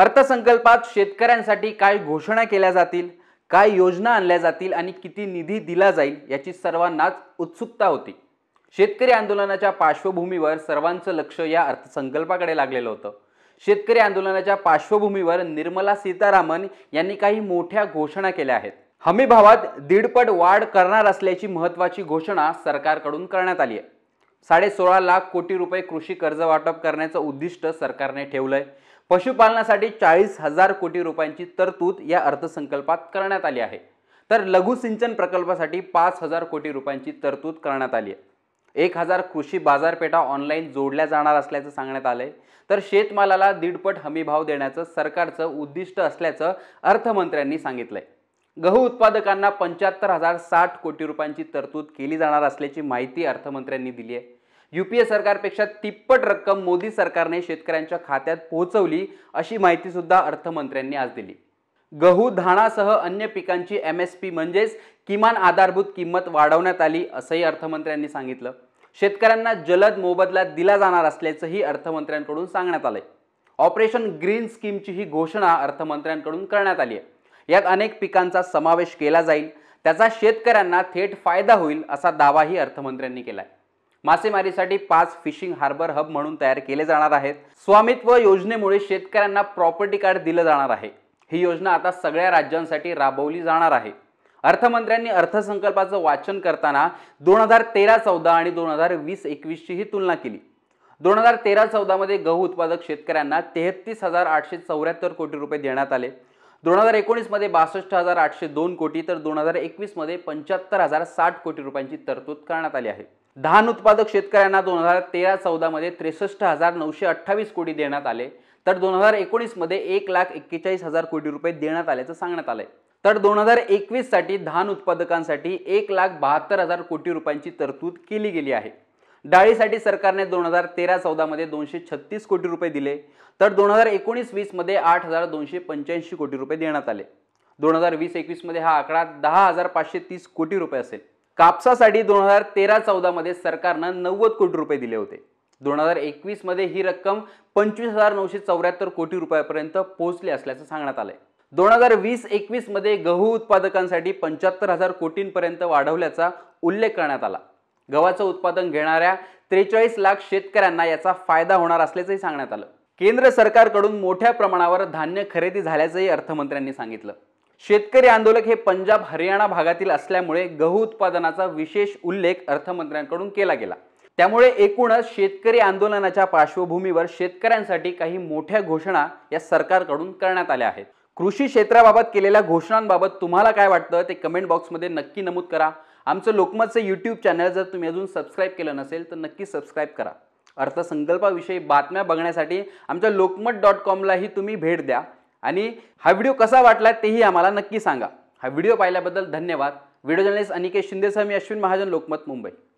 अर्थसंकल्पात शेतकऱ्यांसाठी काय घोषणा केल्या जातील काय योजना आणल्या जातील आणि किती निधी दिला जाईल याची सर्वांनाच उत्सुकता होती शेतकरी आंदोलनाच्या पार्श्वभूमीवर सर्वांचं लक्ष या अर्थसंकल्पाकडे लागलेलं होतं शेतकरी आंदोलनाच्या पार्श्वभूमीवर निर्मला सीतारामन यांनी काही मोठ्या घोषणा केल्या आहेत भावात दीडपट वाढ करणार असल्याची महत्त्वाची घोषणा सरकारकडून करण्यात आली आहे साडे सोळा लाख कोटी रुपये कृषी कर्ज वाटप करण्याचं उद्दिष्ट सरकारने ठेवलं आहे पशुपालनासाठी चाळीस हजार कोटी रुपयांची तरतूद या अर्थसंकल्पात करण्यात आली आहे तर लघुसिंचन प्रकल्पासाठी पाच हजार कोटी रुपयांची तरतूद करण्यात आली आहे एक हजार कृषी बाजारपेठा ऑनलाईन जोडल्या जाणार असल्याचं सांगण्यात आलं आहे तर शेतमालाला दीडपट हमीभाव देण्याचं सरकारचं उद्दिष्ट असल्याचं अर्थमंत्र्यांनी सांगितलं आहे गहू उत्पादकांना पंच्याहत्तर हजार साठ कोटी रुपयांची तरतूद केली जाणार असल्याची माहिती अर्थमंत्र्यांनी दिली आहे यूपीए सरकारपेक्षा तिप्पट रक्कम मोदी सरकारने शेतकऱ्यांच्या खात्यात पोहोचवली अशी माहिती सुद्धा अर्थमंत्र्यांनी आज दिली गहू धाणासह अन्य पिकांची एम एस पी म्हणजेच किमान आधारभूत किंमत वाढवण्यात आली असंही अर्थमंत्र्यांनी सांगितलं शेतकऱ्यांना जलद मोबदला दिला जाणार असल्याचंही अर्थमंत्र्यांकडून सांगण्यात आलंय ऑपरेशन ग्रीन स्कीमची ही घोषणा अर्थमंत्र्यांकडून करण्यात आली आहे यात अनेक पिकांचा समावेश केला जाईल त्याचा शेतकऱ्यांना थेट फायदा होईल असा दावाही अर्थमंत्र्यांनी केला आहे मासेमारीसाठी पाच फिशिंग हार्बर हब म्हणून तयार केले जाणार आहेत स्वामित्व योजनेमुळे शेतकऱ्यांना प्रॉपर्टी कार्ड दिलं जाणार आहे ही योजना आता सगळ्या राज्यांसाठी राबवली जाणार आहे अर्थमंत्र्यांनी अर्थसंकल्पाचं वाचन करताना दोन हजार तेरा चौदा आणि दोन हजार वीस एकवीसची ही तुलना केली दोन हजार तेरा चौदामध्ये गहू उत्पादक शेतकऱ्यांना तेहतीस हजार आठशे चौऱ्याहत्तर कोटी रुपये देण्यात आले दोन हजार एकोणीसमध्ये बासष्ट हजार आठशे दोन कोटी तर दोन हजार एकवीसमध्ये पंच्याहत्तर हजार साठ कोटी रुपयांची तरतूद करण्यात आली आहे धान उत्पादक शेतकऱ्यांना दोन हजार तेरा चौदामध्ये त्रेसष्ट हजार नऊशे अठ्ठावीस कोटी देण्यात आले तर दोन हजार एकोणीसमध्ये एक लाख एक्केचाळीस हजार कोटी रुपये देण्यात आल्याचं सांगण्यात आलंय तर दोन हजार एकवीस साठी धान उत्पादकांसाठी एक लाख बहात्तर हजार कोटी रुपयांची तरतूद केली गेली आहे डाळीसाठी सरकारने दोन हजार तेरा चौदामध्ये दोनशे छत्तीस कोटी रुपये दिले तर दोन हजार एकोणीस वीसमध्ये आठ हजार दोनशे पंच्याऐंशी कोटी रुपये देण्यात आले दोन हजार वीस एकवीसमध्ये हा आकडा दहा हजार पाचशे तीस कोटी रुपये असेल कापसासाठी दोन हजार तेरा चौदामध्ये सरकारनं नव्वद कोटी रुपये दिले होते दोन हजार मध्ये ही रक्कम पंचवीस हजार नऊशे चौऱ्याहत्तर कोटी रुपयापर्यंत पोहोचली असल्याचं सांगण्यात आलंय दोन हजार वीस मध्ये गहू उत्पादकांसाठी पंच्याहत्तर हजार कोटींपर्यंत वाढवल्याचा उल्लेख करण्यात आला गव्हाचं उत्पादन घेणाऱ्या त्रेचाळीस लाख शेतकऱ्यांना याचा फायदा होणार असल्याचंही सांगण्यात आलं केंद्र सरकारकडून मोठ्या प्रमाणावर धान्य खरेदी झाल्याचंही अर्थमंत्र्यांनी सांगितलं शेतकरी आंदोलक हे पंजाब हरियाणा भागातील असल्यामुळे गहू उत्पादनाचा विशेष उल्लेख अर्थमंत्र्यांकडून केला गेला त्यामुळे एकूणच शेतकरी आंदोलनाच्या पार्श्वभूमीवर शेतकऱ्यांसाठी काही मोठ्या घोषणा या सरकारकडून करण्यात आल्या आहेत कृषी क्षेत्राबाबत केलेल्या घोषणांबाबत तुम्हाला काय वाटतं ते कमेंट बॉक्समध्ये नक्की नमूद करा आमचं लोकमतचं यूट्यूब चॅनल जर तुम्ही अजून सबस्क्राईब केलं नसेल तर नक्की सबस्क्राईब करा अर्थसंकल्पाविषयी बातम्या बघण्यासाठी आमच्या लोकमत डॉट कॉमलाही तुम्ही भेट द्या आणि हा व्हिडिओ कसा वाटला तेही आम्हाला नक्की सांगा हा व्हिडिओ पाहिल्याबद्दल धन्यवाद व्हिडिओ जर्नलिस्ट अनिकेत शिंदेसह मी अश्विन महाजन लोकमत मुंबई